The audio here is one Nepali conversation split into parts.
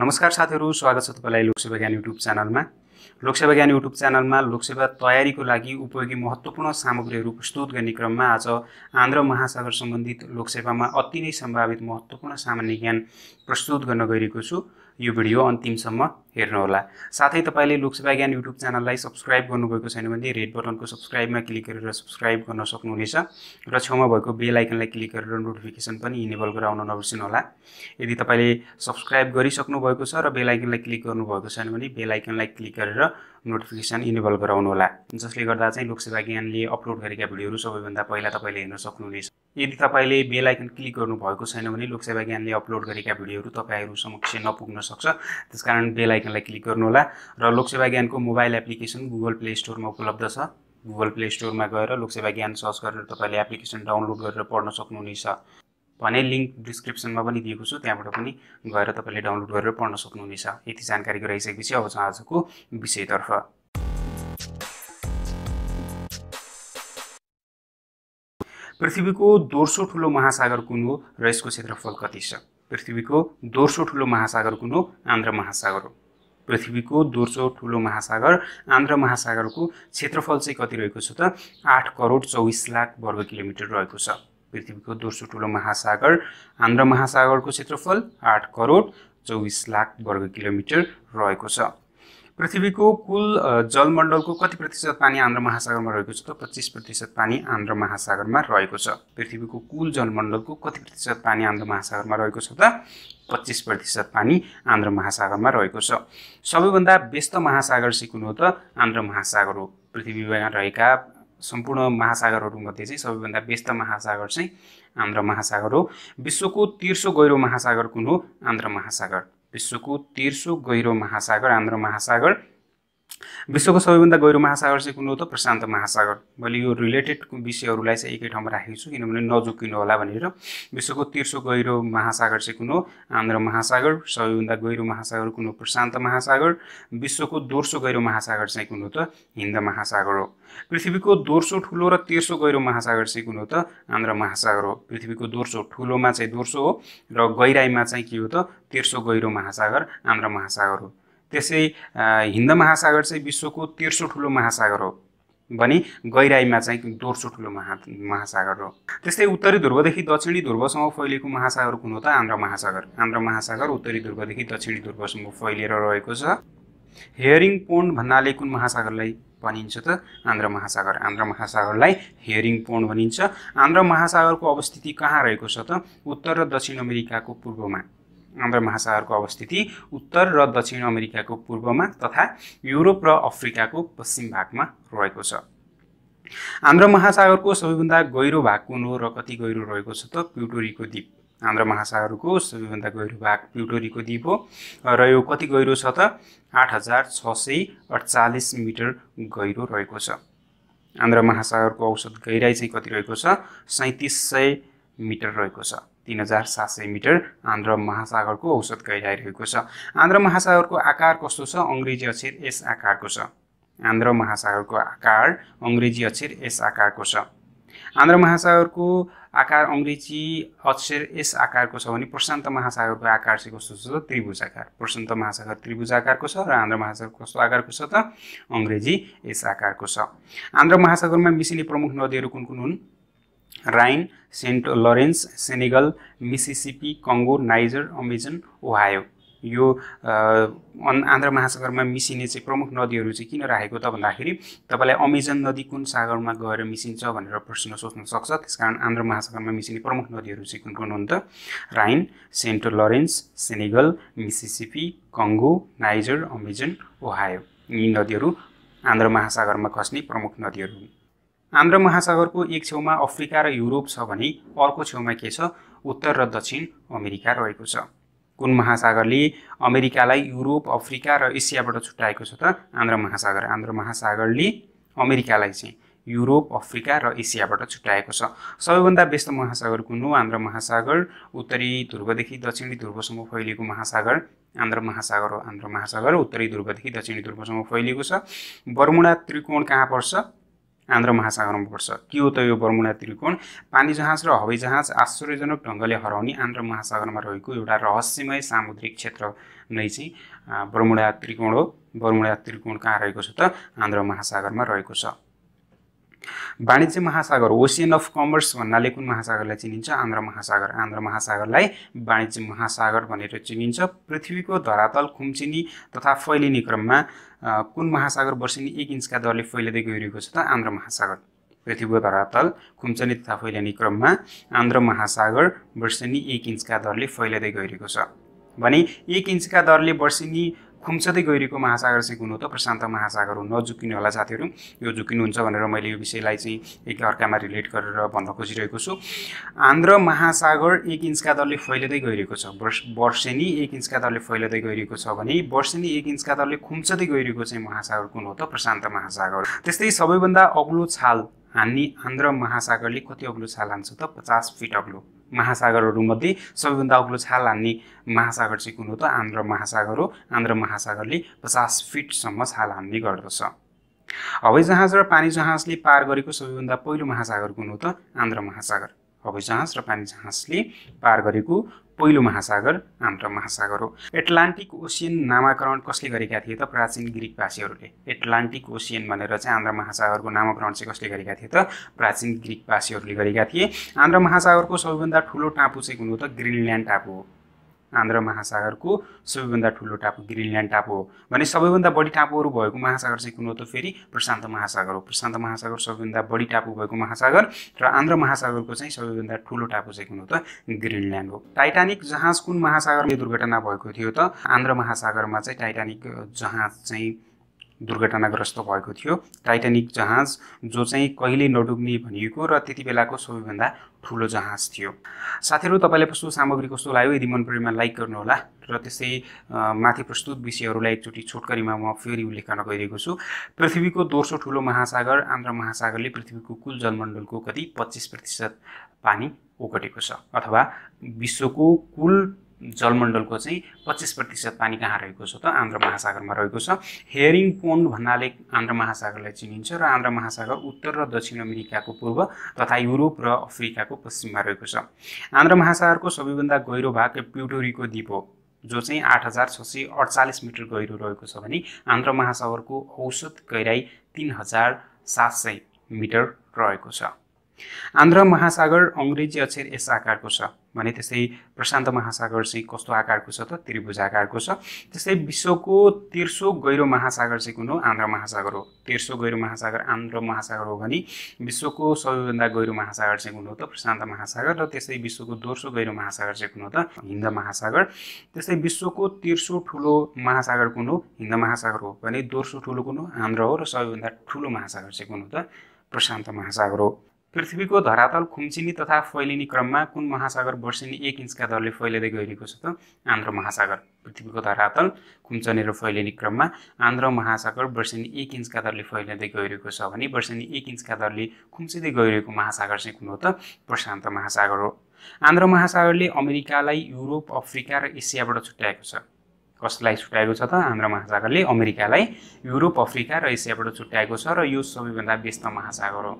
नमस्कार साथीहरू स्वागत छ तपाईँलाई लोकसेवा ज्ञान युट्युब च्यानलमा लोकसेवा ज्ञान युट्युब च्यानलमा लोकसेवा तयारीको लागि उपयोगी महत्त्वपूर्ण सामग्रीहरू प्रस्तुत गर्ने क्रममा आज आन्ध्र महासागर सम्बन्धित लोकसेवामा अति नै सम्भावित महत्त्वपूर्ण सामान्य ज्ञान प्रस्तुत गर्न गइरहेको छु यो भिडियो अन्तिमसम्म हेर्नुहोला साथै तपाईँले लोकसेवा ज्ञान युट्युब च्यानललाई सब्सक्राइब गर्नुभएको छैन भने रेड बटनको सब्सक्राइबमा क्लिक गरेर सब्सक्राइब गर्न सक्नुहुनेछ र छेउमा भएको बेल आइकनलाई क्लिक गरेर नोटिफिकेसन पनि इनेबल गराउन नबिर्सिनुहोला यदि तपाईँले सब्सक्राइब गरिसक्नु भएको छ र बेल आइकनलाई क्लिक गर्नुभएको छैन भने बेल आइकनलाई क्लिक गरेर गरेर नोटिफिकेसन इनेबल गराउनुहोला जसले गर्दा चाहिँ लोकसेवा ज्ञानले अपलोड गरेका भिडियोहरू सबैभन्दा पहिला तपाईँले हेर्न सक्नुहुनेछ यदि तपाईँले बेल आइकन क्लिक गर्नुभएको छैन भने लोकसेवा ज्ञानले अपलोड गरेका भिडियोहरू तपाईँहरू समक्ष नपुग्न सक्छ त्यसकारण बेल आइकनलाई क्लिक गर्नुहोला र लोकसेवा ज्ञानको मोबाइल एप्लिकेसन गुगल प्ले स्टोरमा उपलब्ध छ गुगल प्ले स्टोरमा गएर लोकसेवा ज्ञान सर्च गरेर तपाईँले एप्लिकेसन डाउनलोड गरेर पढ्न सक्नुहुनेछ भने लिङ्क डिस्क्रिप्सनमा पनि दिएको छु त्यहाँबाट पनि गएर तपाईँले डाउनलोड गरेर पढ्न सक्नुहुनेछ यति जानकारी गराइसकेपछि अब चाहिँ आजको विषयतर्फ पृथ्वीको दोस्रो ठुलो महासागर कुन हो र यसको क्षेत्रफल कति छ पृथ्वीको दोस्रो ठुलो महासागर कुन हो आन्ध्र महासागर हो पृथ्वीको दोस्रो ठुलो महासागर आन्ध्र महासागरको क्षेत्रफल चाहिँ कति रहेको छ त आठ करोड चौबिस लाख वर्ग किलोमिटर रहेको छ पृथ्वीको दोस्रो ठुलो महासागर आन्ध्र महासागरको क्षेत्रफल आठ करोड चौबिस लाख वर्ग किलोमिटर रहेको छ पृथ्वीको कुल जलमण्डलको कति प्रतिशत पानी आन्ध्र महासागरमा रहेको छ त पच्चिस प्रतिशत पानी आन्ध्र महासागरमा रहेको छ पृथ्वीको कुल जलमण्डलको कति प्रतिशत पानी आन्ध्र महासागरमा रहेको छ त पच्चिस प्रतिशत पानी आन्ध्र महासागरमा रहेको छ सबैभन्दा व्यस्त महासागर सिक्नु हो त आन्ध्र महासागर हो पृथ्वीमा रहेका सम्पूर्ण महासागरहरूमध्ये चाहिँ सबैभन्दा व्यस्त महासागर चाहिँ आन्ध्र महासागर हो विश्वको तेर्सो गहिरो महासागर कुन हो आन्ध्र महासागर विश्वको तेर्सो गहिरो महासागर आन्ध्र महासागर विश्वको सबैभन्दा गहिरो महासागर चाहिँ कुन हो त प्रशान्त महासागर मैले यो रिलेटेड विषयहरूलाई चाहिँ एकै ठाउँमा राखेको छु किनभने नजुकिनु होला भनेर विश्वको तेर्सो गहिरो महासागर चाहिँ कुन हो आन्ध्र महासागर सबैभन्दा गहिरो महासागर कुन हो प्रशान्त महासागर विश्वको दोस्रो गहिरो महासागर चाहिँ कुन हो त हिन्द महासागर हो पृथ्वीको दोस्रो ठुलो र तेर्सो गहिरो महासागर चाहिँ कुन हो त आन्ध्र महासागर हो पृथ्वीको दोस्रो ठुलोमा चाहिँ दोस्रो हो र गहिराईमा चाहिँ के हो त तेर्सो गहिरो महासागर आन्ध्र महासागर हो त्यसै हिन्द महासागर चाहिँ विश्वको तेर्सो ठुलो महासागर हो भने गहिराईमा चाहिँ दोस्रो ठुलो महा महासागर हो त्यस्तै उत्तरी ध्रुवदेखि दक्षिणी ध्रुवसम्म फैलिएको महासागर कुन हो त आन्ध्र महासागर आन्ध्र महासागर उत्तरी ध्रुवदेखि दक्षिणी ध्रुवसम्म फैलिएर रहेको छ हेयरिङ पोन्ड भन्नाले कुन महासागरलाई भनिन्छ त आन्ध्र महासागर आन्ध्र महासागरलाई हेयरिङ पोन्ड भनिन्छ आन्ध्र महासागरको अवस्थिति कहाँ रहेको छ त उत्तर र दक्षिण अमेरिकाको पूर्वमा आन्ध्र महासागरको अवस्थिति उत्तर र दक्षिण अमेरिकाको पूर्वमा तथा युरोप र अफ्रिकाको पश्चिम भागमा रहेको छ आन्ध्र महासागरको सबैभन्दा गहिरो भाग कुन हो र कति गहिरो रहेको छ त प्युटोरीको द्वीप आन्ध्र महासागरको सबैभन्दा गहिरो भाग प्युटोरीको द्वीप हो र यो कति गहिरो छ त आठ हजार छ सय अठचालिस मिटर गहिरो रहेको छ आन्ध्र महासागरको औसत गहिराई चाहिँ कति रहेको छ सैँतिस सय मिटर रहेको छ तिन हजार सात सय मिटर आन्ध्र महासागरको औसत गहिराइरहेको छ आन्ध्र महासागरको आकार कस्तो छ अङ्ग्रेजी अक्षर यस आकारको छ आन्ध्र महासागरको आकार अङ्ग्रेजी अक्षर यस आकारको छ आन्ध्र महासागरको आकार अङ्ग्रेजी अक्षर यस आकारको छ भने प्रशान्त महासागरको आकार चाहिँ कस्तो छ त्रिभुज आकार प्रशान्त महासागर त्रिभुज आकारको छ र आन्ध्र महासागर कस्तो आकारको छ त अङ्ग्रेजी यस आकारको छ आन्ध्र महासागरमा मिसिने प्रमुख नदीहरू कुन कुन हुन् Rhine Saint Lawrence Senegal Mississippi Congo Niger Amazon Ohio यो आन्ध्र महासागरमा मिसिने चाहिँ प्रमुख नदीहरू चाहिँ किन राखेको त भन्दाखेरि तपाईँलाई अमेजन नदी कुन सागरमा गएर मिसिन्छ भनेर प्रश्न सोच्न सक्छ त्यस कारण आन्ध्र महासागरमा मिसिने प्रमुख नदीहरू चाहिँ कुन कुन हुन् त Rhine Saint Lawrence Senegal Mississippi Congo Niger Amazon Ohio यी नदीहरू आन्ध्र महासागरमा खस्ने प्रमुख नदीहरू हुन् आन्ध्र महासागरको एक छेउमा अफ्रिका र युरोप छ भने अर्को छेउमा के छ उत्तर र दक्षिण अमेरिका रहेको छ कुन महासागरले अमेरिकालाई युरोप अफ्रिका र एसियाबाट छुट्याएको छ त आन्ध्र महासागर आन्ध्र महासागरले अमेरिकालाई चाहिँ युरोप अफ्रिका र एसियाबाट छुट्याएको छ सबैभन्दा व्यस्त महासागर कुन हो आन्ध्र महासागर उत्तरी ध्रुवदेखि दक्षिणी ध्रुवसम्म फैलिएको महासागर आन्ध्र महासागर हो आन्ध्र महासागर उत्तरी ध्रुवदेखि दक्षिणी ध्रुवसम्म फैलिएको छ बर्मुडा त्रिकोण कहाँ पर्छ आन्ध्र महासागरमा पर्छ के हो त यो बर्मुडा त्रिकोण पानी जहाज र हवाई जहाज आश्चर्यजनक ढङ्गले हराउने आन्ध्र महासागरमा रहेको एउटा रहस्यमय सामुद्रिक क्षेत्र नै चाहिँ बर्मुडा त्रिकोण हो बर्मुडा त्रिकोण कहाँ रहेको छ त आन्ध्र महासागरमा रहेको छ वाणिज्य महासागर ओसियन अफ कमर्स भन्नाले कुन महासागरलाई चिनिन्छ आन्ध्र महासागर आन्ध्र महासागरलाई वाणिज्य महासागर भनेर चिनिन्छ पृथ्वीको धरातल खुम्चिनी तथा फैलिने क्रममा कुन महासागर वर्षेनी एक इन्चका दरले फैलिँदै गइरहेको छ त आन्ध्र महासागर पृथ्वीको धरातल खुम्चनी तथा फैलिने क्रममा आन्ध्र महासागर वर्षेनी एक इन्चका दरले फैलिँदै गइरहेको छ भने एक इन्चका दरले वर्षेनी खुम्चदै गइरहेको महासागर चाहिँ कुन हो त प्रशान्त महासागर हो नजुकिनु होला साथीहरू यो झुकिनुहुन्छ भनेर मैले यो विषयलाई चाहिँ एक अर्कामा रिलेट गरेर भन्न खोजिरहेको छु आन्ध्र महासागर एक इन्चका दरले फैलिँदै गइरहेको छ वर्ष वर्षेनी एक इन्चका दरले फैलिँदै गइरहेको छ भने वर्षेनी एक इन्चका दरले खुम्चदै गइरहेको चाहिँ महासागर कुन हो त प्रशान्त महासागर त्यस्तै सबैभन्दा अग्लो छाल हान्ने आन्ध्र महासागरले कति अग्लो छाल हान्छ त पचास फिट अग्लो महासागरहरूमध्ये सबैभन्दा अग्लो छाल हान्ने महासागर चाहिँ कुन हो त आन्ध्र महासागर हो आन्ध्र महासागरले पचास फिटसम्म छाल हान्ने गर्दछ हवाईजहाज र पानी जहाजले पार गरेको सबैभन्दा पहिलो महासागर कुन हो त आन्ध्र महासागर हवाईजहाज र पानी जहाजले पार गरेको पहिलो महासागर आन्ध्र महासागर हो एटलान्टिक ओसियन नामाकरण कसले गरेका थिए त प्राचीन ग्रिक भाषीहरूले एटलान्टिक ओसियन भनेर चाहिँ आन्ध्र महासागरको नामाकरण चाहिँ कसले गरेका थिए त प्राचीन ग्रिक भाषीहरूले गरेका थिए आन्ध्र महासागरको सबैभन्दा ठुलो टापु चाहिँ कुन हो त ग्रिनल्यान्ड टापु हो आन्ध्र महासागरको सबैभन्दा ठुलो टापु ग्रिनल्यान्ड टापु हो भने सबैभन्दा बढी टापुहरू भएको महासागर चाहिँ कुन हो त फेरि प्रशान्त महासागर हो प्रशान्त महासागर सबैभन्दा बढी टापु भएको महासागर र आन्ध्र महासागरको चाहिँ सबैभन्दा ठुलो टापु चाहिँ कुन हो त ग्रिनल्यान्ड हो टाइटानिक जहाज कुन महासागरमा दुर्घटना भएको थियो त आन्ध्र महासागरमा चाहिँ टाइटानिक जहाज चाहिँ दुर्घटनाग्रस्त भएको थियो टाइटानिक जहाज जो चाहिँ कहिल्यै नडुब्ने भनिएको र त्यति बेलाको सबैभन्दा ठुलो जहाज थियो साथीहरू तपाईँलाई प्रस्तुत सामग्री कस्तो लाग्यो यदि मन परेमा लाइक गर्नुहोला र त्यस्तै माथि प्रस्तुत विषयहरूलाई एकचोटि छोटकरीमा म फेरि उल्लेख गर्न गइरहेको छु पृथ्वीको दोस्रो ठुलो महासागर आन्ध्र महासागरले पृथ्वीको कुल जलमण्डलको कति पच्चिस प्रतिशत पानी ओगटेको छ अथवा विश्वको कुल जलमण्डलको चाहिँ पच्चिस प्रतिशत पानी कहाँ रहेको छ त आन्ध्र महासागरमा रहेको छ हेरिङ पोन्ड भन्नाले आन्ध्र महासागरलाई चिनिन्छ र आन्ध्र महासागर उत्तर र दक्षिण अमेरिकाको पूर्व तथा युरोप र अफ्रिकाको पश्चिममा रहेको छ आन्ध्र महासागरको सबैभन्दा गहिरो भाग प्युटोरीको द्वीप हो जो चाहिँ आठ हजार छ सय अडचालिस मिटर गहिरो रहेको छ भने आन्ध्र महासागरको औसत गहिराई तिन हजार सात सय मिटर रहेको छ आन्ध्र महासागर अङ्ग्रेजी अक्षर यस आकारको छ भने त्यस्तै प्रशान्त महासागर चाहिँ कस्तो आकारको छ त त्रिभुज आकारको छ त्यस्तै विश्वको तेर्सो गहिरो महासागर चाहिँ कुन हो आन्ध्र महासागर हो तेर्सो गहिरो महासागर आन्ध्र महासागर हो भने विश्वको सबैभन्दा गहिरो महासागर चाहिँ कुन हो त प्रशान्त महासागर र त्यस्तै विश्वको दोस्रो गहिरो महासागर चाहिँ कुन हो त हिन्द महासागर त्यस्तै विश्वको तेर्सो ठुलो महासागर कुन हो हिन्द महासागर हो भने दोस्रो ठुलो कुन हो आन्ध्र हो र सबैभन्दा ठुलो महासागर चाहिँ कुन हो त प्रशान्त महासागर हो पृथ्वीको धरातल खुम्चिने तथा फैलिने क्रममा कुन महासागर वर्षेनी एक इन्चका दरले फैलिँदै गइरहेको छ त आन्ध्र महासागर पृथ्वीको धरातल खुम्चने र फैलिने क्रममा आन्ध्र महासागर वर्षेनी एक इन्चका दरले फैलिँदै गइरहेको छ भने वर्षेनी एक इन्चका दरले खुम्चिँदै गइरहेको महासागर चाहिँ कुन हो त प्रशान्त महासागर हो आन्ध्र महासागरले अमेरिकालाई युरोप अफ्रिका र एसियाबाट छुट्याएको छ कसलाई छुट्याएको छ त आन्ध्र महासागरले अमेरिकालाई युरोप अफ्रिका र एसियाबाट छुट्याएको छ र यो सबैभन्दा व्यस्त महासागर हो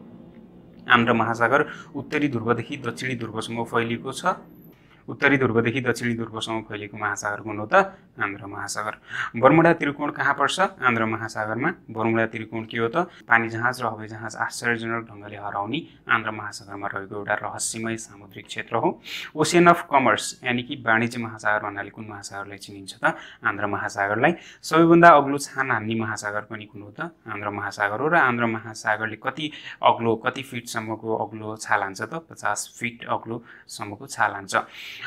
आन्ध्र महासागर उत्तरी ध्रुवदेखि दक्षिणी ध्रुवसम्म फैलिएको छ उत्तरी ध्रुवदेखि दक्षिणी ध्रुवसम्म फैलिएको महासागर हुनु त आन्ध्र महासागर बर्मुडा त्रिकोण कहाँ पर्छ आन्ध्र महासागरमा बर्मुडा त्रिकोण के हो त पानी जहाज र हवाई जहाज आश्चर्यजनक ढङ्गले हराउने आन्ध्र महासागरमा रहेको एउटा रहस्यमय सामुद्रिक क्षेत्र हो ओसियन अफ कमर्स यानि कि वाणिज्य महासागर भन्नाले कुन महासागरलाई चिनिन्छ त आन्ध्र महासागरलाई सबैभन्दा अग्लो छान हान्ने महासागर पनि कुन हो त आन्ध्र महासागर हो र आन्ध्र महासागरले कति अग्लो कति फिटसम्मको अग्लो छाल हान्छ त पचास फिट अग्लोसम्मको छाल हान्छ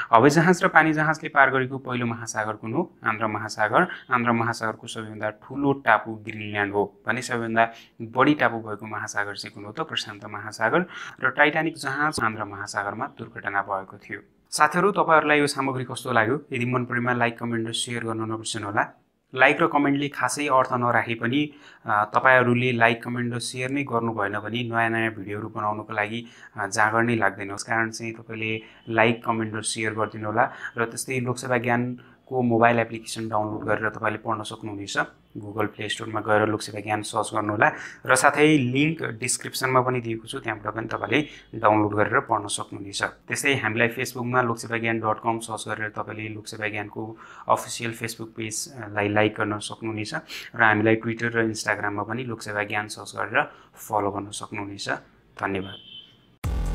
हवाई जहाज र पानी जहाजले पार गरेको पहिलो महासागर कुन हो आन्ध्र महासागर आन्ध्र महासागरको सबैभन्दा ठुलो टापु ग्रिनल्यान्ड हो भने सबैभन्दा बढी टापु भएको महासागर चाहिँ कुन हो त प्रशान्त महासागर र टाइटानिक जहाज आन्ध्र महासागरमा दुर्घटना भएको थियो साथीहरू तपाईँहरूलाई यो सामग्री कस्तो लाग्यो यदि मन परेमा लाइक कमेन्ट र सेयर गर्न होला लाइक र कमेन्टले खासै अर्थ नराखे पनि तपाईँहरूले लाइक कमेन्ट र सेयर नै गर्नु भएन भने नयाँ नयाँ भिडियोहरू बनाउनुको लागि जाँगर नै लाग्दैन कारण चाहिँ तपाईँले लाइक कमेन्ट र सेयर गरिदिनु होला र त्यस्तै लोकसभा ज्ञान को मोबाइल एप्लिकेसन डाउनलोड गरेर तपाईँले पढ्न सक्नुहुनेछ गुगल प्ले स्टोरमा गएर लोकसेवा ज्ञान सर्च गर्नुहोला र साथै लिङ्क डिस्क्रिप्सनमा पनि दिएको छु त्यहाँबाट पनि तपाईँले डाउनलोड गरेर पढ्न सक्नुहुनेछ त्यस्तै हामीलाई फेसबुकमा लोकसेवा ज्ञान डट कम सर्च गरेर तपाईँले लोकसेवा ज्ञानको अफिसियल फेसबुक पेजलाई लाइक गर्न सक्नुहुनेछ र हामीलाई ट्विटर र इन्स्टाग्राममा पनि लोकसेवा ज्ञान सर्च गरेर फलो गर्न सक्नुहुनेछ धन्यवाद